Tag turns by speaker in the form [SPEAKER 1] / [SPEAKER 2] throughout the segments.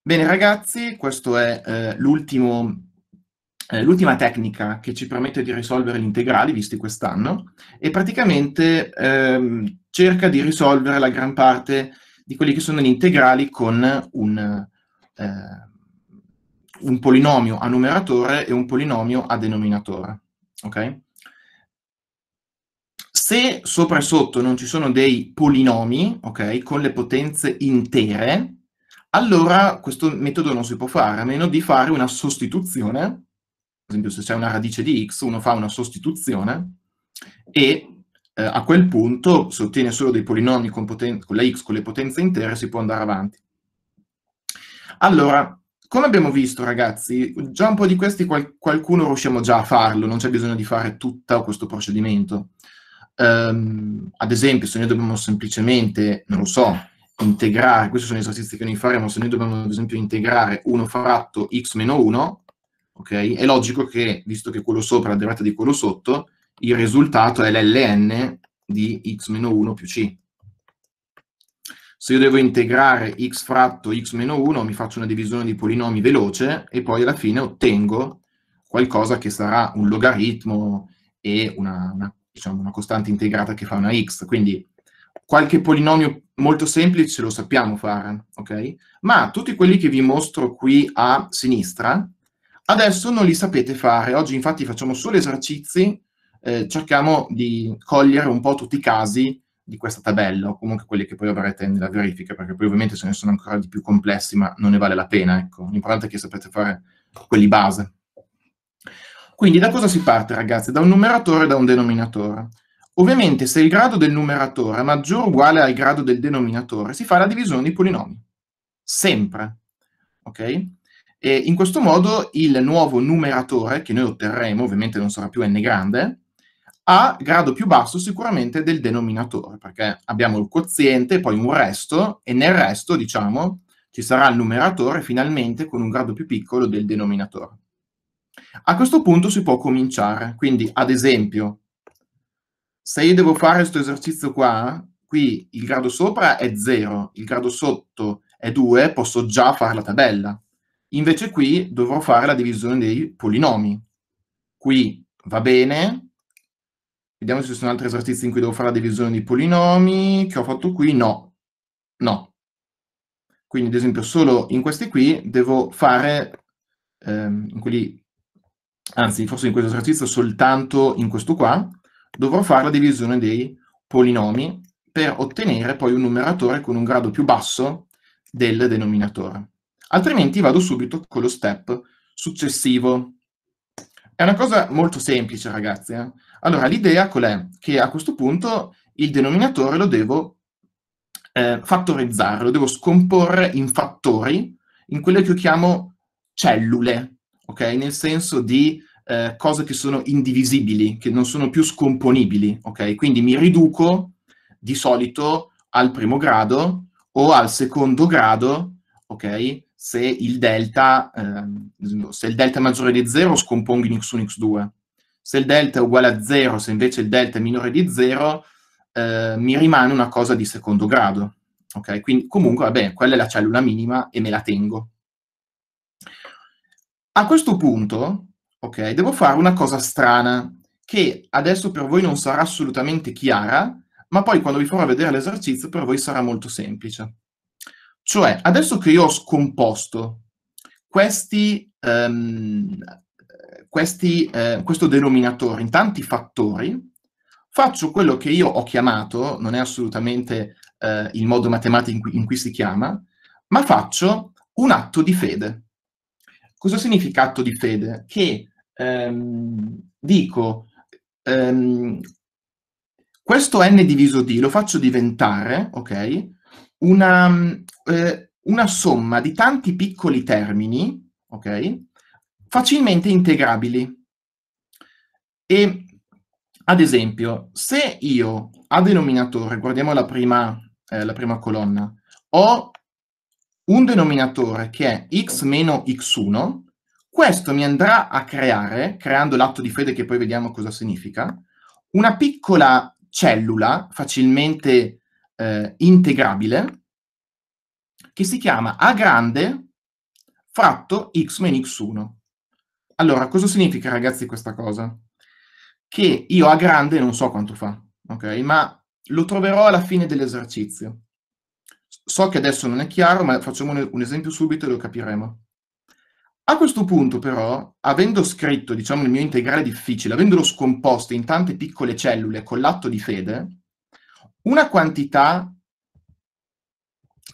[SPEAKER 1] Bene ragazzi, questa è eh, eh, l'ultima tecnica che ci permette di risolvere gli integrali visti quest'anno e praticamente ehm, cerca di risolvere la gran parte di quelli che sono gli integrali con un, eh, un polinomio a numeratore e un polinomio a denominatore. Okay? Se sopra e sotto non ci sono dei polinomi okay, con le potenze intere, allora questo metodo non si può fare, a meno di fare una sostituzione, ad esempio se c'è una radice di x, uno fa una sostituzione, e eh, a quel punto, se ottiene solo dei polinomi con, con la x con le potenze intere, si può andare avanti. Allora, come abbiamo visto ragazzi, già un po' di questi qual qualcuno riusciamo già a farlo, non c'è bisogno di fare tutto questo procedimento. Um, ad esempio, se noi dobbiamo semplicemente, non lo so, integrare, queste sono le esercizi che noi faremo, se noi dobbiamo ad esempio integrare 1 fratto x meno 1, okay, è logico che, visto che quello sopra è la derivata di quello sotto, il risultato è l'ln di x meno 1 più c. Se io devo integrare x fratto x meno 1, mi faccio una divisione di polinomi veloce e poi alla fine ottengo qualcosa che sarà un logaritmo e una, una, diciamo, una costante integrata che fa una x. Quindi qualche polinomio molto semplice lo sappiamo fare, ok? Ma tutti quelli che vi mostro qui a sinistra, adesso non li sapete fare. Oggi infatti facciamo solo esercizi, eh, cerchiamo di cogliere un po' tutti i casi di questa tabella, o comunque quelli che poi avrete nella verifica, perché poi ovviamente ce ne sono ancora di più complessi, ma non ne vale la pena, ecco. L'importante è che sapete fare quelli base. Quindi da cosa si parte, ragazzi? Da un numeratore e da un denominatore. Ovviamente se il grado del numeratore è maggiore o uguale al grado del denominatore, si fa la divisione di polinomi. Sempre. Ok? E in questo modo il nuovo numeratore, che noi otterremo, ovviamente non sarà più n grande, ha grado più basso sicuramente del denominatore, perché abbiamo il quoziente, poi un resto, e nel resto, diciamo, ci sarà il numeratore finalmente con un grado più piccolo del denominatore. A questo punto si può cominciare, quindi ad esempio se io devo fare questo esercizio qua, qui il grado sopra è 0, il grado sotto è 2, posso già fare la tabella. Invece qui dovrò fare la divisione dei polinomi. Qui va bene, vediamo se ci sono altri esercizi in cui devo fare la divisione dei polinomi, che ho fatto qui, no, no. Quindi ad esempio solo in questi qui devo fare, ehm, in quelli, anzi forse in questo esercizio soltanto in questo qua, dovrò fare la divisione dei polinomi per ottenere poi un numeratore con un grado più basso del denominatore. Altrimenti vado subito con lo step successivo. È una cosa molto semplice, ragazzi. Eh? Allora, l'idea qual è? Che a questo punto il denominatore lo devo eh, fattorizzare, lo devo scomporre in fattori, in quelle che io chiamo cellule, ok? Nel senso di eh, cose che sono indivisibili, che non sono più scomponibili, ok? Quindi mi riduco di solito al primo grado o al secondo grado, ok? Se il delta, eh, se il delta è maggiore di 0 scompongo in x1, x2. Se il delta è uguale a 0, se invece il delta è minore di 0, eh, mi rimane una cosa di secondo grado, ok? Quindi comunque, vabbè, quella è la cellula minima e me la tengo. A questo punto, Ok, devo fare una cosa strana che adesso per voi non sarà assolutamente chiara, ma poi quando vi farò vedere l'esercizio per voi sarà molto semplice. Cioè, adesso che io ho scomposto questi, um, questi, uh, questo denominatore in tanti fattori, faccio quello che io ho chiamato, non è assolutamente uh, il modo matematico in cui, in cui si chiama, ma faccio un atto di fede. Cosa significa atto di fede? Che ehm, dico, ehm, questo n diviso d lo faccio diventare, ok, una, eh, una somma di tanti piccoli termini, ok, facilmente integrabili. E ad esempio, se io a denominatore, guardiamo la prima, eh, la prima colonna, ho un denominatore che è x meno x1, questo mi andrà a creare, creando l'atto di fede che poi vediamo cosa significa, una piccola cellula facilmente eh, integrabile che si chiama A grande fratto x meno x1. Allora, cosa significa ragazzi questa cosa? Che io A grande non so quanto fa, ok? Ma lo troverò alla fine dell'esercizio. So che adesso non è chiaro, ma facciamo un, esempio subito e lo capiremo. A questo punto, però, avendo scritto, diciamo, il mio integrale difficile, avendolo scomposto in tante piccole cellule con l'atto di fede, una quantità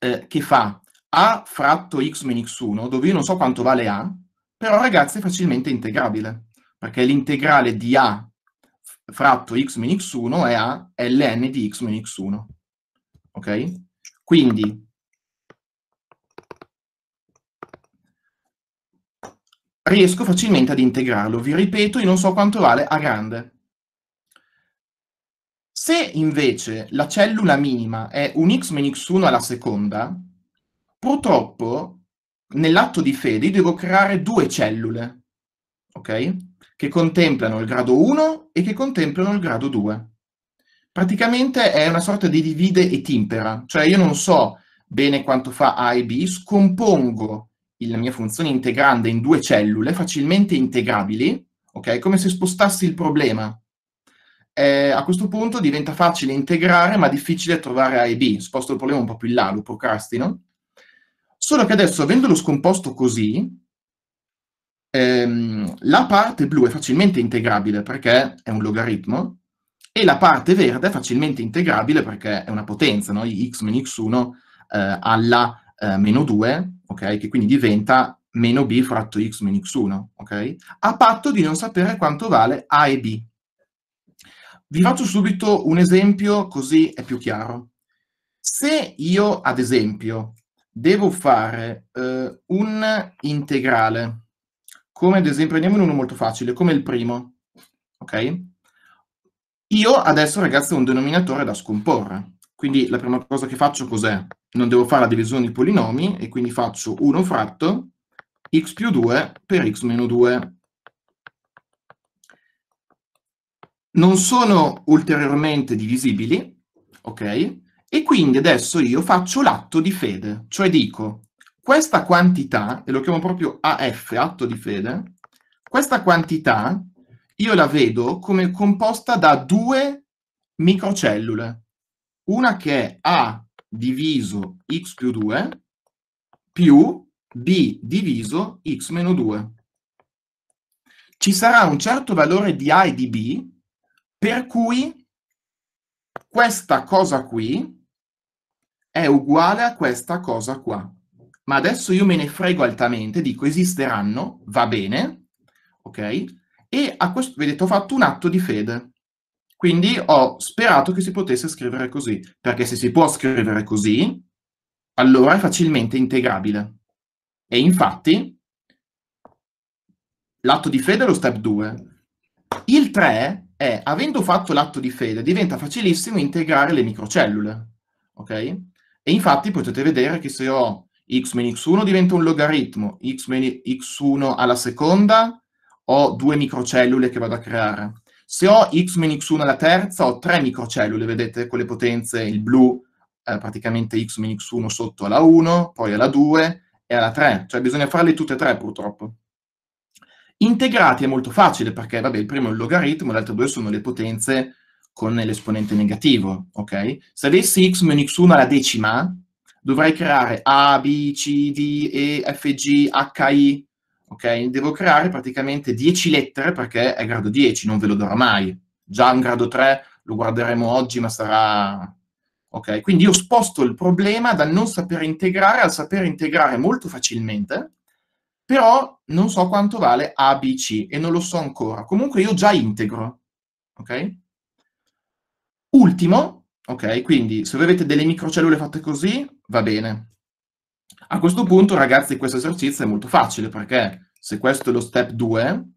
[SPEAKER 1] eh, che fa a fratto x meno x1, dove io non so quanto vale a, però ragazzi è facilmente integrabile, perché l'integrale di a fratto x meno x1 è a ln di x meno x1. Ok? Quindi, riesco facilmente ad integrarlo. Vi ripeto, io non so quanto vale a grande. Se invece la cellula minima è un x meno x1 alla seconda, purtroppo nell'atto di fede io devo creare due cellule, ok? Che contemplano il grado 1 e che contemplano il grado 2 praticamente è una sorta di divide e timpera, cioè io non so bene quanto fa A e B, scompongo la mia funzione integrante in due cellule facilmente integrabili, ok? Come se spostassi il problema. Eh, a questo punto diventa facile integrare, ma difficile trovare A e B. Sposto il problema un po' più in là, lo procrastino. Solo che adesso, avendolo scomposto così, ehm, la parte blu è facilmente integrabile perché è un logaritmo, e la parte verde è facilmente integrabile perché è una potenza, no? x meno x1 eh, alla eh, meno 2, okay? che quindi diventa meno b fratto x meno x1, okay? a patto di non sapere quanto vale a e b. Vi faccio subito un esempio così è più chiaro. Se io, ad esempio, devo fare eh, un integrale, come ad esempio, prendiamone uno molto facile, come il primo, ok? Io adesso, ragazzi, ho un denominatore da scomporre. Quindi la prima cosa che faccio cos'è? Non devo fare la divisione di polinomi e quindi faccio 1 fratto x più 2 per x meno 2. Non sono ulteriormente divisibili, ok? E quindi adesso io faccio l'atto di fede, cioè dico questa quantità, e lo chiamo proprio AF, atto di fede, questa quantità io la vedo come composta da due microcellule, una che è A diviso x più 2 più B diviso x meno 2. Ci sarà un certo valore di A e di B per cui questa cosa qui è uguale a questa cosa qua. Ma adesso io me ne frego altamente, dico esisteranno, va bene, ok? E a questo, vedete, ho fatto un atto di fede. Quindi ho sperato che si potesse scrivere così, perché se si può scrivere così, allora è facilmente integrabile. E infatti, l'atto di fede è lo step 2. Il 3 è, avendo fatto l'atto di fede, diventa facilissimo integrare le microcellule. Ok? E infatti potete vedere che se ho x x1 diventa un logaritmo, x x1 alla seconda ho due microcellule che vado a creare. Se ho x meno x1 alla terza, ho tre microcellule, vedete, con le potenze, il blu, eh, praticamente x meno x1 sotto alla 1, poi alla 2 e alla 3. Cioè bisogna farle tutte e tre, purtroppo. Integrati è molto facile, perché, vabbè, il primo è il logaritmo, le altre due sono le potenze con l'esponente negativo, ok? Se avessi x meno x1 alla decima, dovrei creare a, b, c, d, e, f, g, h, i, ok? Devo creare praticamente 10 lettere perché è grado 10, non ve lo darò mai. Già un grado 3 lo guarderemo oggi, ma sarà... Ok, quindi io sposto il problema dal non sapere integrare al sapere integrare molto facilmente, però non so quanto vale A, B, C e non lo so ancora. Comunque io già integro, ok? Ultimo, ok, quindi se voi avete delle microcellule fatte così, va bene, a questo punto, ragazzi, questo esercizio è molto facile perché se questo è lo step 2,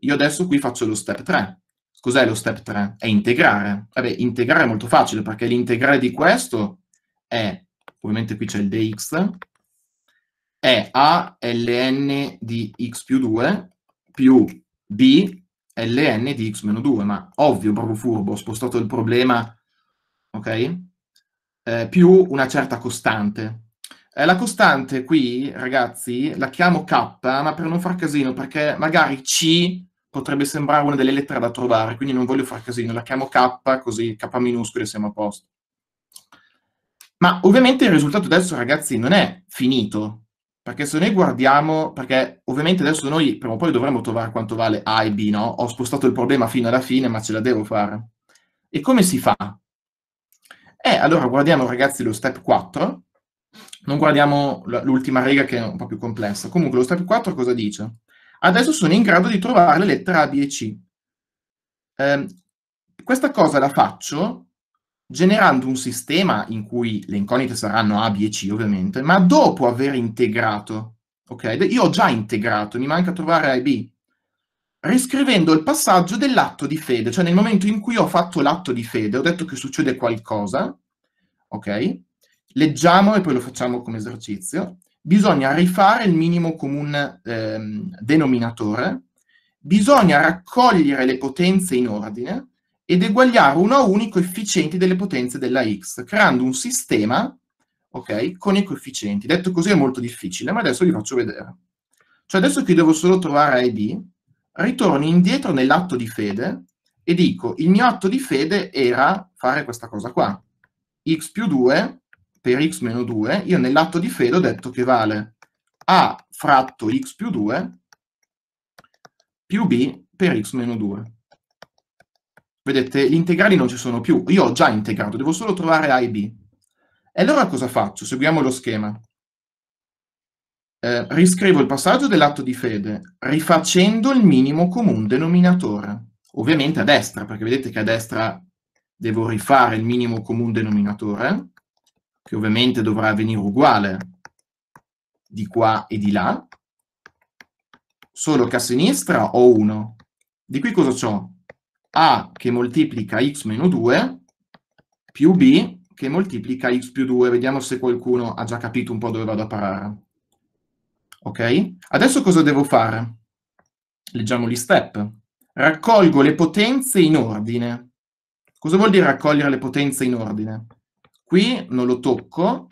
[SPEAKER 1] io adesso qui faccio lo step 3. Cos'è lo step 3? È integrare. Vabbè, integrare è molto facile perché l'integrale di questo è, ovviamente qui c'è il dx, è a ln di x più 2 più b ln di x meno 2, ma ovvio, proprio furbo, ho spostato il problema, ok? Eh, più una certa costante, eh, la costante qui, ragazzi, la chiamo K, ma per non far casino, perché magari C potrebbe sembrare una delle lettere da trovare, quindi non voglio far casino, la chiamo K, così K minuscolo e siamo a posto. Ma ovviamente il risultato adesso, ragazzi, non è finito, perché se noi guardiamo, perché ovviamente adesso noi prima o poi dovremmo trovare quanto vale A e B, no? Ho spostato il problema fino alla fine, ma ce la devo fare. E come si fa? Eh, allora guardiamo, ragazzi, lo step 4, non guardiamo l'ultima riga che è un po' più complessa. Comunque lo step 4 cosa dice? Adesso sono in grado di trovare le lettere A, B e C. Eh, questa cosa la faccio generando un sistema in cui le incognite saranno A, B e C ovviamente, ma dopo aver integrato, ok? Io ho già integrato, mi manca trovare A e B, riscrivendo il passaggio dell'atto di fede, cioè nel momento in cui ho fatto l'atto di fede, ho detto che succede qualcosa, ok? Leggiamo e poi lo facciamo come esercizio. Bisogna rifare il minimo comune ehm, denominatore, bisogna raccogliere le potenze in ordine ed eguagliare uno a uno i coefficienti delle potenze della x, creando un sistema okay, con i coefficienti. Detto così è molto difficile, ma adesso vi faccio vedere. Cioè adesso che devo solo trovare A e B, ritorno indietro nell'atto di fede e dico il mio atto di fede era fare questa cosa qua. x più 2 per x meno 2, io nell'atto di fede ho detto che vale a fratto x più 2 più b per x meno 2. Vedete, gli integrali non ci sono più. Io ho già integrato, devo solo trovare a e b. E allora cosa faccio? Seguiamo lo schema. Eh, riscrivo il passaggio dell'atto di fede rifacendo il minimo comune denominatore. Ovviamente a destra, perché vedete che a destra devo rifare il minimo comune denominatore che ovviamente dovrà venire uguale di qua e di là, solo che a sinistra ho 1. Di qui cosa ho? A che moltiplica x meno 2 più B che moltiplica x più 2. Vediamo se qualcuno ha già capito un po' dove vado a parare. Ok? Adesso cosa devo fare? Leggiamo gli step. Raccolgo le potenze in ordine. Cosa vuol dire raccogliere le potenze in ordine? qui non lo tocco,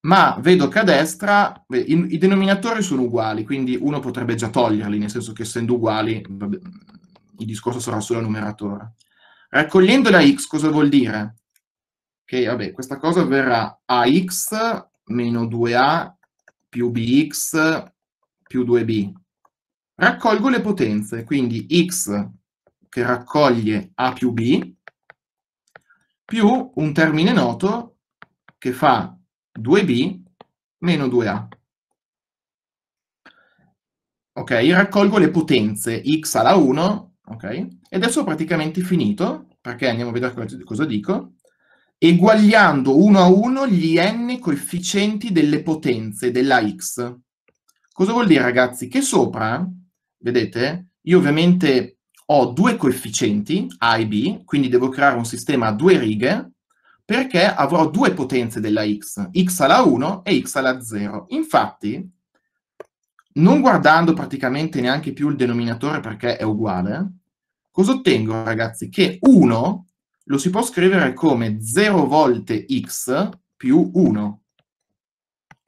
[SPEAKER 1] ma vedo che a destra i, denominatori sono uguali, quindi uno potrebbe già toglierli, nel senso che essendo uguali vabbè, il discorso sarà solo numeratore. Raccogliendo la x cosa vuol dire? Che vabbè, questa cosa verrà ax meno 2a più bx più 2b. Raccolgo le potenze, quindi x che raccoglie a più b più un termine noto che fa 2b meno 2a. Ok, io raccolgo le potenze x alla 1, ok? E adesso ho praticamente finito, perché andiamo a vedere cosa, dico. Eguagliando uno a uno gli n coefficienti delle potenze della x. Cosa vuol dire, ragazzi? Che sopra, vedete, io ovviamente ho due coefficienti, A e B, quindi devo creare un sistema a due righe, perché avrò due potenze della x, x alla 1 e x alla 0. Infatti, non guardando praticamente neanche più il denominatore perché è uguale, cosa ottengo, ragazzi? Che 1 lo si può scrivere come 0 volte x più 1,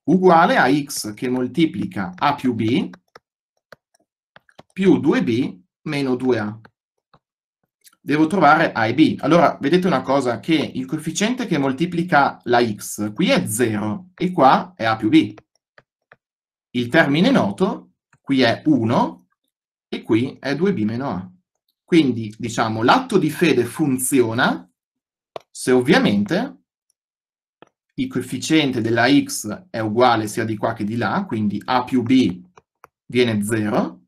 [SPEAKER 1] uguale a x che moltiplica a più b più 2b meno 2a. Devo trovare a e b. Allora, vedete una cosa, che il coefficiente che moltiplica la x qui è 0 e qua è a più b. Il termine noto qui è 1 e qui è 2b meno a. Quindi, diciamo, l'atto di fede funziona se ovviamente il coefficiente della x è uguale sia di qua che di là, quindi a più b viene 0,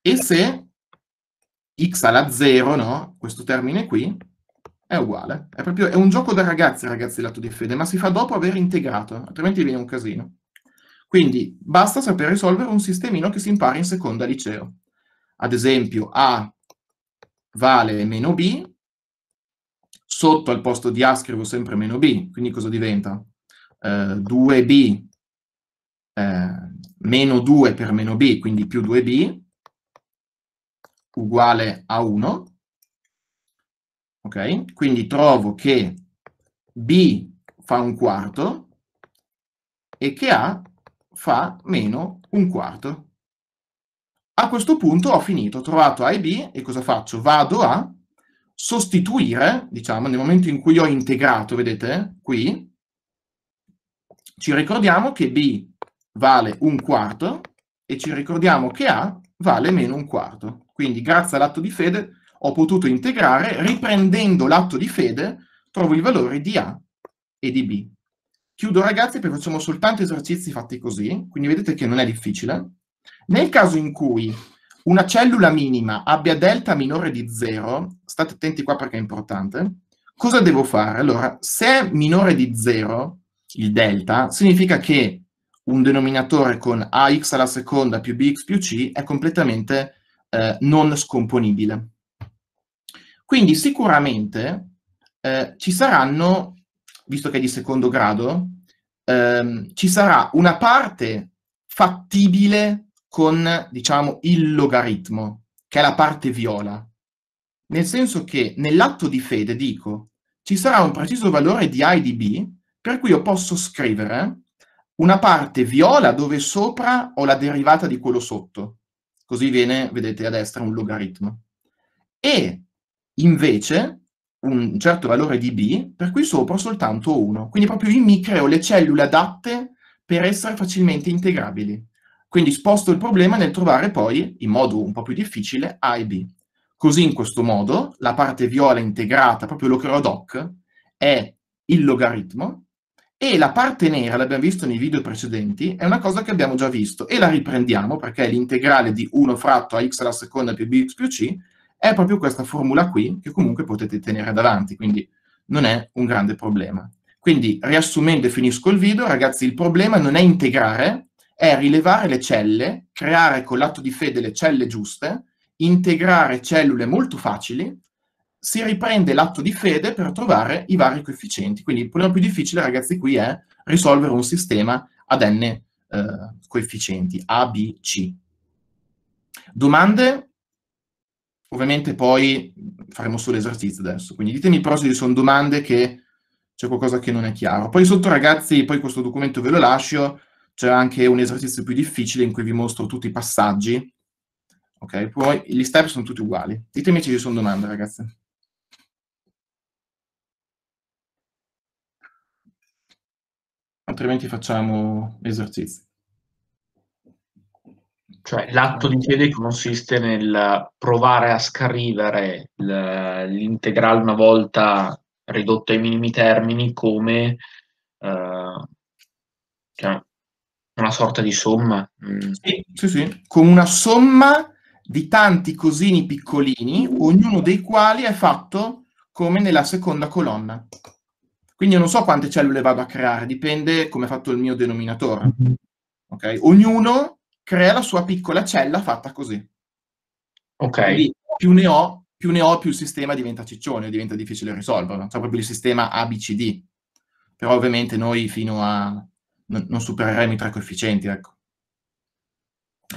[SPEAKER 1] e se x alla 0, no? questo termine qui, è uguale. È, proprio, è un gioco da ragazzi, ragazzi, lato di fede, ma si fa dopo aver integrato, altrimenti viene un casino. Quindi basta saper risolvere un sistemino che si impara in seconda liceo. Ad esempio, A vale meno B, sotto al posto di A scrivo sempre meno B, quindi cosa diventa? Eh, 2B eh, meno 2 per meno B, quindi più 2B, uguale a 1, ok? Quindi trovo che B fa un quarto e che A fa meno un quarto. A questo punto ho finito, ho trovato A e B e cosa faccio? Vado a sostituire, diciamo, nel momento in cui ho integrato, vedete, qui, ci ricordiamo che B vale un quarto e ci ricordiamo che A vale meno un quarto. Quindi grazie all'atto di fede ho potuto integrare, riprendendo l'atto di fede trovo i valori di A e di B. Chiudo ragazzi perché facciamo soltanto esercizi fatti così, quindi vedete che non è difficile. Nel caso in cui una cellula minima abbia delta minore di 0, state attenti qua perché è importante, cosa devo fare? Allora, se è minore di 0, il delta, significa che un denominatore con ax alla seconda più bx più c è completamente eh, non scomponibile. Quindi sicuramente eh, ci saranno, visto che è di secondo grado, ehm, ci sarà una parte fattibile con, diciamo, il logaritmo, che è la parte viola. Nel senso che nell'atto di fede dico, ci sarà un preciso valore di a e di b, per cui io posso scrivere una parte viola dove sopra ho la derivata di quello sotto. Così viene, vedete a destra, un logaritmo. E invece un certo valore di b, per cui sopra soltanto 1. Quindi proprio io mi creo le cellule adatte per essere facilmente integrabili. Quindi sposto il problema nel trovare poi, in modo un po' più difficile, a e b. Così in questo modo la parte viola integrata, proprio lo creo ad hoc, è il logaritmo e la parte nera, l'abbiamo visto nei video precedenti, è una cosa che abbiamo già visto e la riprendiamo perché l'integrale di 1 fratto a x alla seconda più bx più c è proprio questa formula qui che comunque potete tenere davanti, quindi non è un grande problema. Quindi, riassumendo e finisco il video, ragazzi, il problema non è integrare, è rilevare le celle, creare con l'atto di fede le celle giuste, integrare cellule molto facili, si riprende l'atto di fede per trovare i vari coefficienti. Quindi il problema più difficile, ragazzi, qui è risolvere un sistema ad n eh, coefficienti, A, B, C. Domande? Ovviamente poi faremo solo esercizi adesso, quindi ditemi però se ci sono domande che c'è qualcosa che non è chiaro. Poi sotto, ragazzi, poi questo documento ve lo lascio, c'è anche un esercizio più difficile in cui vi mostro tutti i passaggi. Ok, poi gli step sono tutti uguali. Ditemi se ci sono domande, ragazzi. altrimenti facciamo esercizi. Cioè l'atto di piede consiste nel provare a scrivere l'integrale una volta ridotto ai minimi termini come eh, cioè una sorta di somma. Mm. Sì, sì, sì, con una somma di tanti cosini piccolini, ognuno dei quali è fatto come nella seconda colonna. Quindi io non so quante cellule vado a creare, dipende come è fatto il mio denominatore. Mhm. Okay? Ognuno crea la sua piccola cella fatta così. Ok. Quindi più ne ho, più ne ho, più il sistema diventa ciccione, diventa difficile risolverlo. Cioè proprio il sistema ABCD. Però ovviamente noi fino a... non supereremo i tre coefficienti, ecco.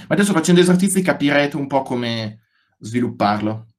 [SPEAKER 1] Ma adesso facendo esercizi capirete un po' come svilupparlo.